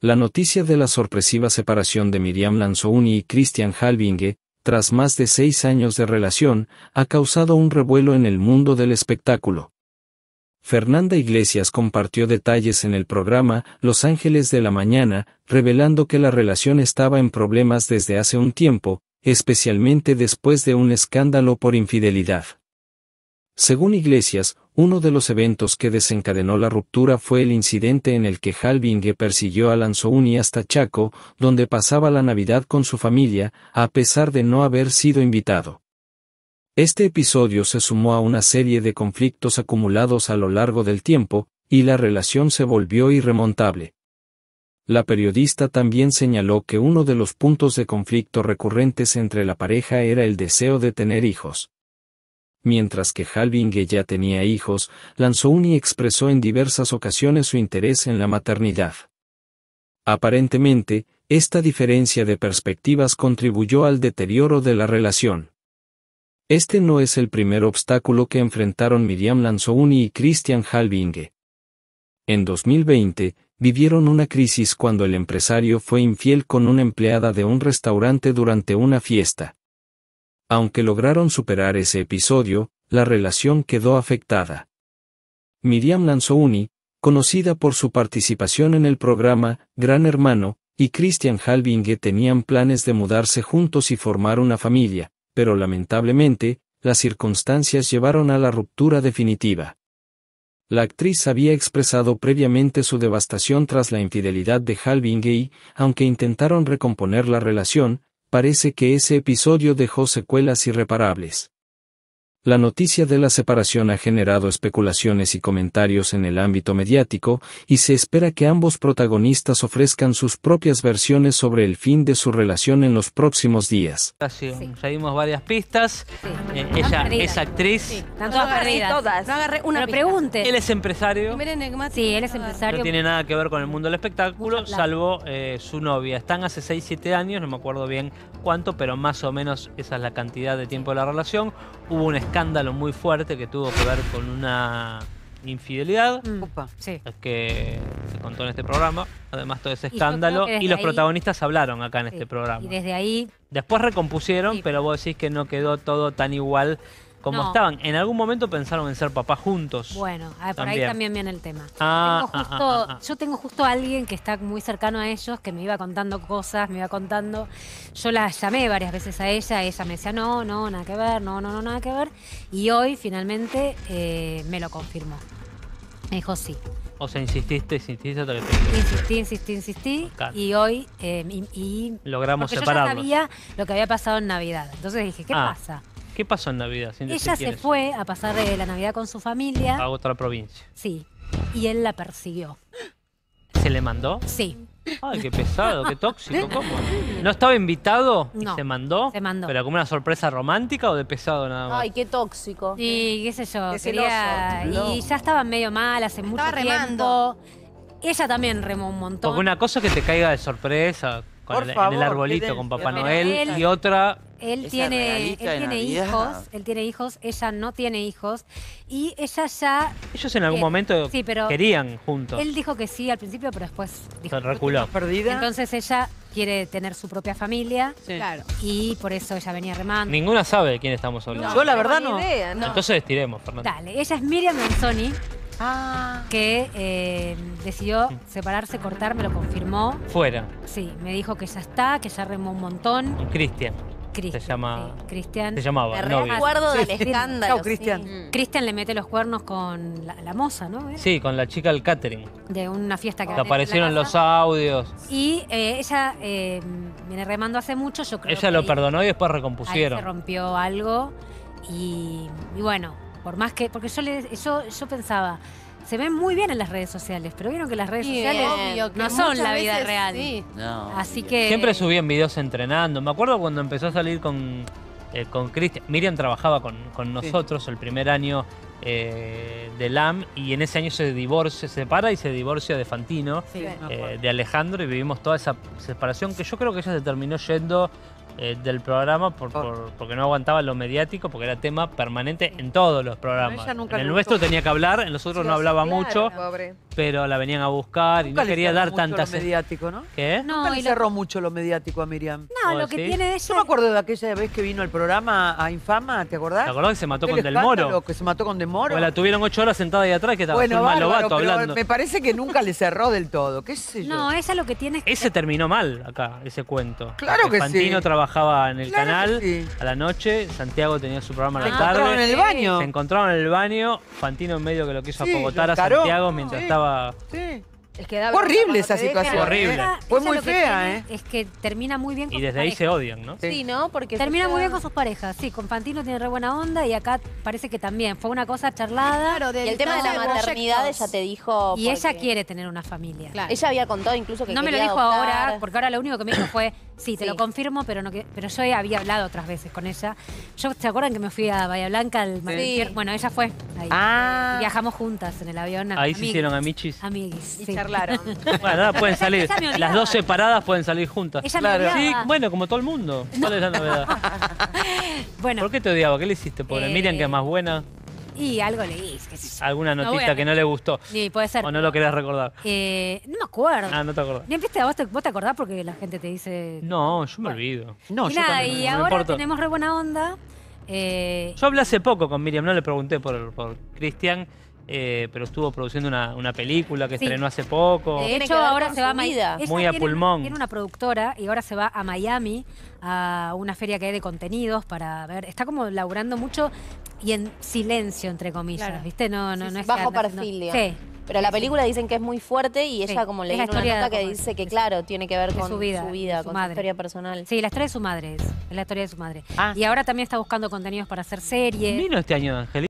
La noticia de la sorpresiva separación de Miriam Lanzoni y Christian Halvinge, tras más de seis años de relación, ha causado un revuelo en el mundo del espectáculo. Fernanda Iglesias compartió detalles en el programa Los Ángeles de la Mañana, revelando que la relación estaba en problemas desde hace un tiempo, especialmente después de un escándalo por infidelidad. Según Iglesias, uno de los eventos que desencadenó la ruptura fue el incidente en el que Halvinge persiguió a Lanzouni hasta Chaco, donde pasaba la Navidad con su familia, a pesar de no haber sido invitado. Este episodio se sumó a una serie de conflictos acumulados a lo largo del tiempo, y la relación se volvió irremontable. La periodista también señaló que uno de los puntos de conflicto recurrentes entre la pareja era el deseo de tener hijos. Mientras que Halvinge ya tenía hijos, Lanzouni expresó en diversas ocasiones su interés en la maternidad. Aparentemente, esta diferencia de perspectivas contribuyó al deterioro de la relación. Este no es el primer obstáculo que enfrentaron Miriam Lanzouni y Christian Halvinge. En 2020, vivieron una crisis cuando el empresario fue infiel con una empleada de un restaurante durante una fiesta. Aunque lograron superar ese episodio, la relación quedó afectada. Miriam Lanzouni, conocida por su participación en el programa Gran Hermano, y Christian Halvinge tenían planes de mudarse juntos y formar una familia, pero lamentablemente, las circunstancias llevaron a la ruptura definitiva. La actriz había expresado previamente su devastación tras la infidelidad de Halvinge y, aunque intentaron recomponer la relación, parece que ese episodio dejó secuelas irreparables. La noticia de la separación ha generado especulaciones y comentarios en el ámbito mediático, y se espera que ambos protagonistas ofrezcan sus propias versiones sobre el fin de su relación en los próximos días. Sí. Seguimos varias pistas. Eh, ella es actriz. todas No agarré una pregunta. Él es empresario. Sí, él es empresario. No tiene nada que ver con el mundo del espectáculo, salvo eh, su novia. Están hace 6-7 años, no me acuerdo bien cuánto, pero más o menos esa es la cantidad de tiempo de la relación. Hubo un escándalo muy fuerte que tuvo que ver con una infidelidad mm. que se contó en este programa. Además, todo ese escándalo. Y, los protagonistas hablaron acá en este programa. Y desde ahí. Después recompusieron, pero vos decís que no quedó todo tan igual como estaban. En algún momento pensaron en ser papás juntos. Bueno, ah, por ahí también viene el tema. Ah, tengo ah, justo, yo tengo justo a alguien que está muy cercano a ellos, que me iba contando cosas, me iba contando. Yo la llamé varias veces a ella, ella me decía, no, no, nada que ver, no, no, no, nada que ver. Y hoy finalmente eh, me lo confirmó. Me dijo sí. O sea, insististe, insististe hasta que Insistí, insistí, insistí. Y hoy... Eh, y, Logramos Yo sabía lo que había pasado en Navidad. Entonces dije, ¿qué pasa? ¿Qué pasó en Navidad? Ella se fue a pasar de eh, la Navidad con su familia. A otra provincia. Sí. Y él la persiguió. ¿Se le mandó? Sí. Ay, qué pesado, qué tóxico. ¿Cómo? ¿No estaba invitado? No, ¿Se mandó? se mandó. ¿Pero como una sorpresa romántica o de pesado nada más? Ay, qué tóxico. Y qué sé yo, quería- Y ya estaba medio mal hace mucho remando. Ella también remó un montón. Porque una cosa que te caiga de sorpresa, en el arbolito con Papá Noel y otra. Él tiene, él tiene hijos, él tiene hijos, ella no tiene hijos y ella ya. Ellos en algún eh, momento querían juntos. Él dijo que sí al principio, pero después dijo. reculó. Perdida. Entonces ella quiere tener su propia familia claro. y por eso ella venía remando. Ninguna sabe de quién estamos hablando. Yo la verdad no. Entonces estiremos Fernando. Dale, ella es Miriam Manzoni. Ah. Que eh, decidió separarse, cortar, me lo confirmó. Fuera. Sí, me dijo que ya está, que ya remó un montón. Cristian. Cristian. Se llama. Cristian. Se llamaba. Me recuerdo del escándalo. Cristian. Mm. Cristian le mete los cuernos con la, moza, ¿no? Sí, con la chica del catering. De una fiesta que. aparecieron los audios. Y eh, ella eh, viene remando hace mucho, yo creo. Ella lo perdonó y después recompusieron. se rompió algo y bueno, por más que, porque yo, le, yo, yo pensaba, se ven muy bien en las redes sociales, pero vieron que las redes sociales no son la vida real. Así que siempre subían videos entrenando. Me acuerdo cuando empezó a salir con eh, con Cristian. Miriam trabajaba con, nosotros el primer año eh, de LAM y en ese año se divorcia, se separa y se divorcia de Fantino, eh, de Alejandro y vivimos toda esa separación que yo creo que ella se terminó yendo eh, del programa por, porque no aguantaba lo mediático, porque era tema permanente en todos los programas. en el nuestro tenía que hablar, en los otros no hablaba mucho, pero la venían a buscar y no quería dar tantas... ¿no? ¿Qué? No, nunca le cerró mucho lo mediático a Miriam. No, lo que tiene tiene eso Yo me acuerdo de aquella vez que vino al programa a Infama, ¿te acordás? ¿Te acordás que se mató con Del Moro? que se mató con Del Moro. bueno, la tuvieron ocho horas sentada ahí atrás que estaba bueno, hablando. me parece que nunca le cerró del todo, qué sé yo. No, es lo que tiene Ese terminó mal acá, ese cuento. Claro que sí trabajaba en el canal a la noche, Santiago tenía su programa a la tarde. Se encontraban en el baño. encontraron el baño, Fantino en medio que lo quiso sí, apogotar a Santiago mientras estaba... Sí. horrible esa situación. Horrible. Fue muy fea, ¿eh? Es que termina muy bien con Y desde ahí se odian, ¿no? Sí, ¿no? Porque termina muy bien con sus parejas. Sí, con Fantino tiene re buena onda y acá parece que también. Fue una cosa charlada. el tema de la maternidad, ella te dijo. Y ella quiere tener una familia. Ella había contado incluso que. No me lo dijo ahora, porque ahora lo único que me dijo fue. Sí, te lo confirmo, pero no que, pero yo había hablado otras veces con ella. Yo, ¿se acuerdan que me fui a Bahía Blanca al Bueno, ella fue Ah. Viajamos juntas en el avión. Ahí se hicieron amichis. Amiguis. Y charlaron. bueno, pueden salir. Las dos separadas pueden salir juntas. Ella claro. sí, bueno, como todo el mundo. ¿Cuál es la novedad? bueno. ¿Por qué te odiaba? ¿Qué le hiciste, pobre? Eh, Miriam, que es más buena. Y algo leí. qué Alguna notita que no le gustó. O no lo querés recordar. Eh, no me acuerdo. Ah, no te acordás. vos, te, vos te acordás porque la gente te dice. No, yo me olvido. No, yo nada, y ahora tenemos re buena onda. Eh, yo hablé hace poco con Miriam, no le pregunté por, Cristian, eh, pero estuvo produciendo una, película que estrenó hace poco. de hecho, ahora se va a Muy a pulmón. Tiene una productora y ahora se va a Miami a una feria que hay de contenidos para ver. Está como laburando mucho y en silencio, entre comillas, ¿viste? No, no, no es Bajo perfil, sí. Pero la película dicen que es muy fuerte y ella, como le una nota que dice que, claro, tiene que ver con su vida, con su historia personal. Sí, la historia de su madre es. la historia de su madre. Ah. Y ahora también está buscando contenidos para hacer series. Vino este año, Angelina.